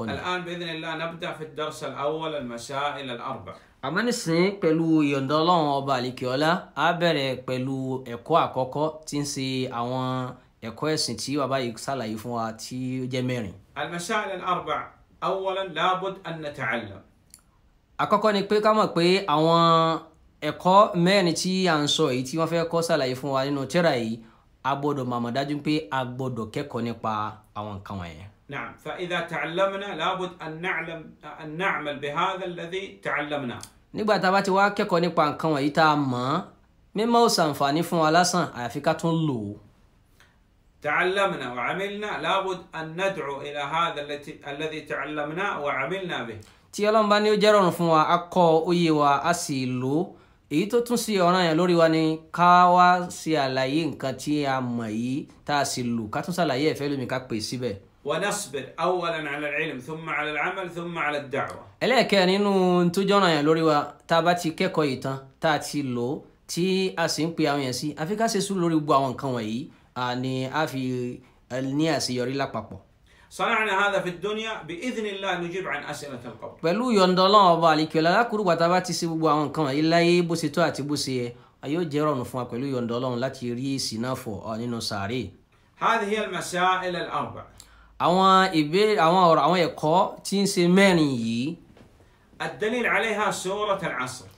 الآن بإذن الله نبدأ في الدرس الأول المسائل الأربع. àmọ́ nísìnyí pẹ̀lú ìyọ̀ǹda ọlọ́run ọba àlìkíọ́lá á bẹ̀rẹ̀ pẹ̀lú ẹ̀kọ́ àkọ́kọ́ tí ń ṣe àwọn ẹ̀kọ́ ẹ̀sìn tí bàbá yìí ṣàlàyé fún wa tí ó jẹ́ mẹ́rin. لابد أن نتعلم. àkọ́kọ́ ni pé ká mọ̀ pé àwọn ẹ̀kọ́ mẹ́rin tí à ń sọ èyí tí wọ́n fẹ́ kọ́ ṣàlàyé fún wa nínú tírà yìí a gbọ́dọ̀ màmọ̀ dájú pé a gbọ́dọ̀ kẹ́kọ̀ọ́ nípa àwọn nǹkan wọ̀nyẹn. نعم فإذا تعلمنا لابد أن نعلم أن نعمل بهذا الذي تعلمناه nígbà tá a bá ti wá kẹ́kọ̀ọ́ nípa nǹkan wọ̀nyí tá a mọ̀ ọ́n mímọ̀ ò ṣàǹfààní fún wa lásán àyàfi ká tún lò ó. تعلمنا وعملنا لابد أن ندعو إلى هذا الذي تعلمنا وعملنا به. tí ọlọ́run bá ní ó jẹ́ rọrùn fún wa a kọ́ òye wa a sì lò ó èyí tó tún sí ọ̀ràn yẹn lórí wa ni ká wá ṣe àlàyé nǹkan tí a mọ̀ yìí tá a sì lò ká tún ṣàlàyé ẹ̀fẹ́ lómi ká pè síbẹ̀. ونصبر اولا على العلم ثم على العمل ثم على الدعوه ẹlẹ́ẹ̀kẹ́ nínú tó jọ́nà yẹn lórí wa tá a bá ti kẹ́kọ̀ọ́ yìí tán tá a ti lò ó tí a sì ń pe àwọn yẹn sí àfi ká ṣe sùn lórí gbogbo àwọn nǹkan wọ̀nyí ni a fi ní àṣeyọrí lápapọ̀. صنعنا هذا في الدنيا بإذن الله نجيب عن أسئلة القبر. pẹ̀lú yọ̀ǹda ọlọ́run ọba àlekèọ́lá lákùrú bàtà bá ti ṣe gbogbo àwọn nǹkan wọ̀nyí láyé bó ṣe tó àti bó ṣe yẹ a yóò jẹ́ rọrùn fún wa pẹ̀lú yọ̀ǹda ọlọ́run láti rí èsì náà fọ̀ nínú sàárè. هذه هي المسائل الأربع àwọn ìbéèrè àwọn ọ̀rọ̀ àwọn ẹ̀kọ́ tí ń ṣe mẹ́rin yìí. ad-dalil alayha surat al-asr.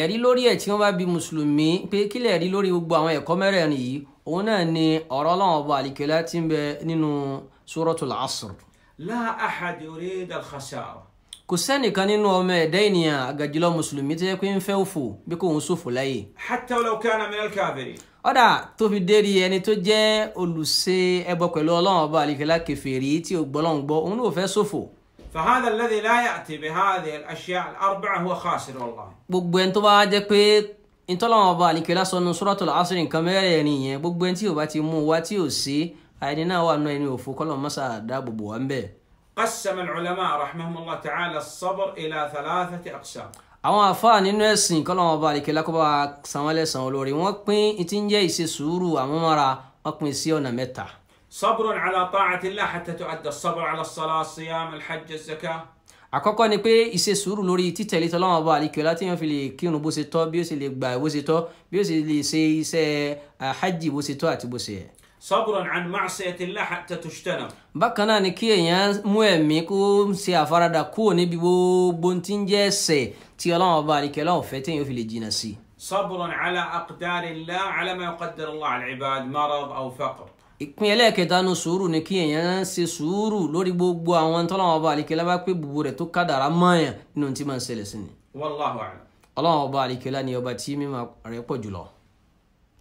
ẹ̀rí lórí ẹ̀ tí wọ́n bá bi mùsùlùmí pé kílẹ̀ ẹ̀rí lórí gbogbo àwọn ẹ̀kọ́ mẹ́rẹ̀ẹ̀rin yìí òun náà ni ọ̀rọ̀ ọlọ́run ọba àlìkẹ́lá ti ń bẹ nínú suratul asr. la ahad yurid al-khasara kò sẹ́nìkan nínú ọmọ ẹ̀dá ènìyàn àgàjùlọ mùsùlùmí tó yẹ pé ń fẹ́ òfò bí kò ń ṣòfò láyè. hatta law kana min al ọ̀dà tó fi dérí ẹni tó jẹ́ olùṣe ẹbọ pẹ̀lú ọlọ́run ọba àlìfẹ́lá kèfèrí tí ò gbọ́lọ́run gbọ́ òun ló fẹ́ ṣòfò. فهذا الذي لا يأتي بهذه الأشياء الأربعة هو خاسر والله. gbogbo ẹni tó bá jẹ́ pé ìtọ́lọ́wọ́n ọba àlìkẹ́lá sọnù suratul asr nǹkan mẹ́rẹ̀ẹ̀rin nìyẹn gbogbo ẹni tí ò bá ti mú قسم العلماء رحمهم الله تعالى الصبر إلى ثلاثة أقسام àwọn àfáà nínú ẹ̀sìn kọ́lọ́mọ ọba àlèkè lákọ́bà sanwó-ẹlẹ́sàn olórí wọ́n pín ti ń jẹ́ ìṣe sùúrù àwọn mọ́ra wọ́n pín sí ọ̀nà mẹ́ta. sabrun ala ta'ati Allah hatta tu'adda sabr ala salat siyam alhajj zakah. àkọ́kọ́ ni pé ìṣe sùúrù lórí títẹ̀lé tọ́lọ́mọ ọba àlèkè láti yàn fi lè kírun bó ṣe tọ́ bí ó ṣe lè gbà bó ṣe tọ́ bí ó ṣe lè ṣe iṣẹ́ eh, صبرا عن معصية الله حتى tujtanab. bákan náà ni kí èèyàn mú نبي kó ṣe àfaradà kúrò níbi gbogbo يوفي ń صبرا على أقدار الله على ما يقدر الله العباد مرض أو فقر. sí. sabran ala aqdari Allah ala ma qaddar Allah al-ibad marad aw faqr ìpín ẹlẹ́ẹ̀kẹta nu sùúrù ni kí èèyàn ṣe sùúrù lórí gbogbo àwọn tọ́lọ́wọ́n ọba àlìkẹ́lá bá pé bùbù rẹ̀ tó kádàrá mọ́ọ̀yàn nínú tí máa ń ṣẹlẹ̀ sí ni. Wallahu ọba àlìkẹ́lá ni ọba tí mímọ̀ rẹ̀ pọ̀ jùlọ.